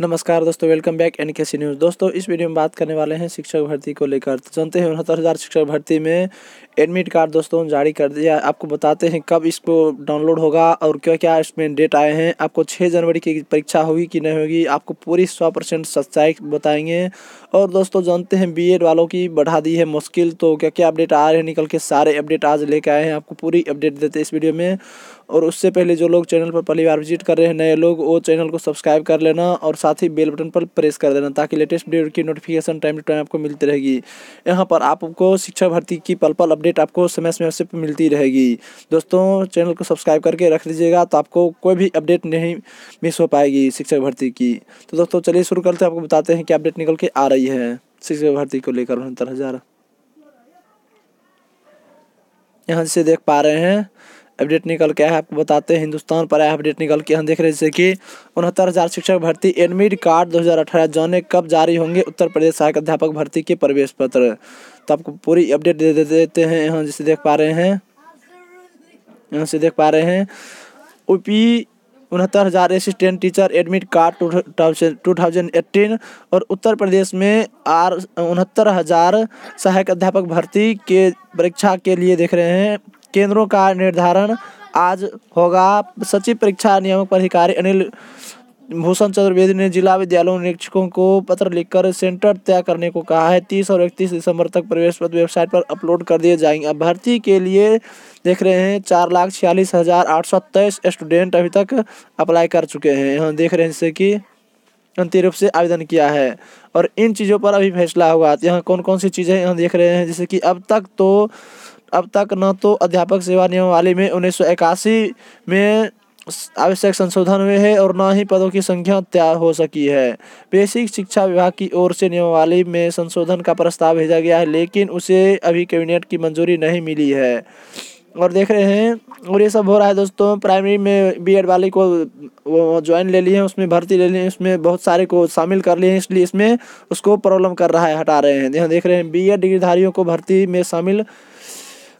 नमस्कार दोस्तों welcome back N के सी न्यूज़ दोस्तों इस वीडियो में बात करने वाले हैं शिक्षक भर्ती को लेकर तो जानते हैं उनहत्तर हज़ार शिक्षक भर्ती में एडमिट कार्ड दोस्तों जारी कर दिया आपको बताते हैं कब इसको डाउनलोड होगा और क्या क्या इसमें डेट आए हैं आपको 6 जनवरी की परीक्षा होगी कि नहीं होगी आपको पूरी सौ परसेंट सच्चाई बताएंगे और दोस्तों जानते हैं बी वालों की बढ़ा दी है मुश्किल तो क्या क्या अपडेट आ रहे हैं निकल के सारे अपडेट आज लेके आए हैं आपको पूरी अपडेट देते हैं इस वीडियो में और उससे पहले जो लोग चैनल पर पहली बार विजिट कर रहे हैं नए लोग वो चैनल को सब्सक्राइब कर लेना और साथ ही बेल बटन पर प्रेस कर देना ताकि लेटेस्ट वीडियो की नोटिफिकेशन टाइम टू टाइम आपको मिलती रहेगी यहाँ पर आपको शिक्षा भर्ती की पल पल अपडेट आपको समय समय से मिलती रहेगी दोस्तों चैनल को सब्सक्राइब करके रख लीजिएगा तो आपको कोई भी अपडेट नहीं मिस हो पाएगी शिक्षक भर्ती की तो दोस्तों चलिए शुरू करते हैं आपको बताते हैं कि अपडेट निकल के आ रही है शिक्षक भर्ती को लेकर उनहत्तर हज़ार यहाँ से देख पा रहे हैं अपडेट निकल के आया है आपको बताते हैं हिंदुस्तान पर आया अपडेट निकल के हम देख रहे हैं जैसे कि उनहत्तर हज़ार शिक्षक भर्ती एडमिट कार्ड 2018 जाने कब जारी होंगे उत्तर प्रदेश सहायक अध्यापक भर्ती के प्रवेश पत्र तो आपको पूरी अपडेट दे देते हैं यहाँ जैसे देख पा रहे हैं यहाँ से देख पा रहे हैं पी उनहत्तर हज़ार assistant teacher admit card two thousand eighteen और उत्तर प्रदेश में आर उनहत्तर हज़ार सहायक अध्यापक भर्ती के परीक्षा के लिए देख रहे हैं केंद्रों का निर्धारण आज होगा सचिव परीक्षा नियामक अधिकारी अनिल भूषण चतुर्वेदी ने जिला विद्यालयों निरीक्षकों को पत्र लिखकर सेंटर तय करने को कहा है तीस और इकतीस दिसंबर तक प्रवेश पत्र वेबसाइट पर अपलोड कर दिए जाएंगे अब भर्ती के लिए देख रहे हैं चार लाख छियालीस हजार आठ सौ तेईस स्टूडेंट अभी तक अप्लाई कर चुके हैं यहाँ देख रहे हैं जैसे कि अंतिम रूप से आवेदन किया है और इन चीज़ों पर अभी फैसला होगा यहाँ कौन कौन सी चीज़ें यहाँ देख रहे हैं जैसे कि अब तक तो अब तक न तो अध्यापक सेवा नियमावली में उन्नीस में आवश्यक संशोधन हुए हैं और न ही पदों की संख्या तय हो सकी है बेसिक शिक्षा विभाग की ओर से नियमावली में संशोधन का प्रस्ताव भेजा गया है लेकिन उसे अभी कैबिनेट की मंजूरी नहीं मिली है और देख रहे हैं और ये सब हो रहा है दोस्तों प्राइमरी में बी एड वाले को ज्वाइन ले लिए हैं उसमें भर्ती ले लिए हैं उसमें बहुत सारे को शामिल कर लिए हैं इसलिए इसमें उसको प्रॉब्लम कर रहा है हटा रहे हैं यहाँ देख रहे हैं बी एड डिग्रीधारियों को भर्ती में शामिल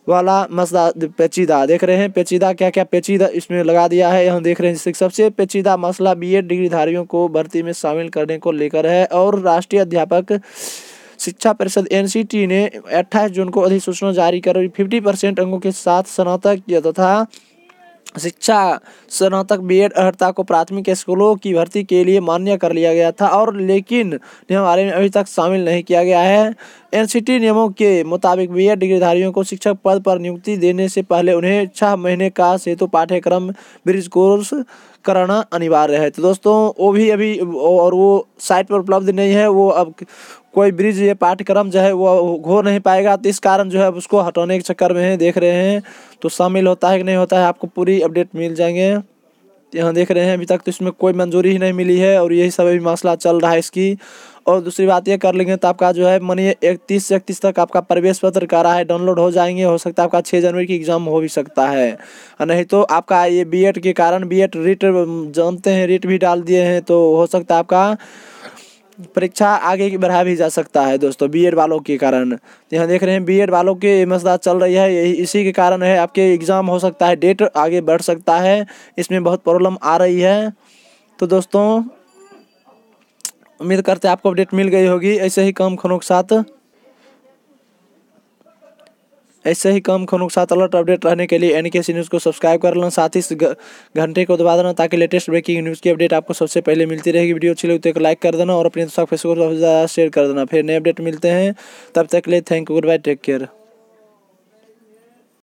वाला मसला पेचीदा देख रहे हैं पेचीदा क्या क्या पेचीदा इसमें लगा दिया है हम देख रहे हैं सबसे पेचीदा मसला बीएड डिग्रीधारियों को भर्ती में शामिल करने को लेकर है और राष्ट्रीय अध्यापक शिक्षा परिषद एनसीटी ने 28 जून को अधिसूचना जारी कर 50 परसेंट अंकों के साथ स्नातक किया तथा शिक्षा स्नातक बी एड अर्ता को प्राथमिक स्कूलों की भर्ती के लिए मान्य कर लिया गया था और लेकिन हमारे में अभी तक शामिल नहीं किया गया है एनसीटी नियमों के मुताबिक एड डिग्रीधारियों को शिक्षक पद पर नियुक्ति देने से पहले उन्हें छह महीने का सेतु पाठ्यक्रम ब्रिज कोर्स कराना अनिवार्य है तो दोस्तों वो भी अभी और वो साइट पर उपलब्ध नहीं है वो अब कोई ब्रिज ये पाठ्यक्रम जो है वो घो नहीं पाएगा तो इस कारण जो है उसको हटाने के चक्कर में देख रहे हैं तो शामिल होता है कि नहीं होता है आपको पूरी अपडेट मिल जाएंगे यहाँ देख रहे हैं अभी तक तो इसमें कोई मंजूरी ही नहीं मिली है और यही सब अभी मसला चल रहा है इसकी और दूसरी बात ये कर लेंगे तो आपका जो है मानिए इकतीस से इकतीस तक आपका प्रवेश पत्र कर रहा है डाउनलोड हो जाएंगे हो सकता है आपका छः जनवरी की एग्ज़ाम हो भी सकता है नहीं तो आपका ये बी के कारण बी रिट जानते हैं रिट भी डाल दिए हैं तो हो सकता है आपका परीक्षा आगे की बढ़ाया भी जा सकता है दोस्तों बीएड वालों के कारण यहाँ देख रहे हैं बीएड वालों के मसला चल रही है यही इसी के कारण है आपके एग्ज़ाम हो सकता है डेट आगे बढ़ सकता है इसमें बहुत प्रॉब्लम आ रही है तो दोस्तों उम्मीद करते हैं आपको अपडेट मिल गई होगी ऐसे ही काम खनों के साथ ऐसे ही कम खबरों के साथ अलर्ट अपडेट रहने के लिए एन न्यूज़ को सब्सक्राइब कर लें साथ ही घंटे को दबा देना ताकि लेटेस्ट ब्रेकिंग न्यूज़ की अपडेट आपको सबसे पहले मिलती रहेगी वीडियो अच्छी है तो एक लाइक कर देना और अपने दोस्तों फेसबुक पर ज़्यादा शेयर कर देना फिर नए अपडेट मिलते हैं तब तक के लिए thank you goodbye take care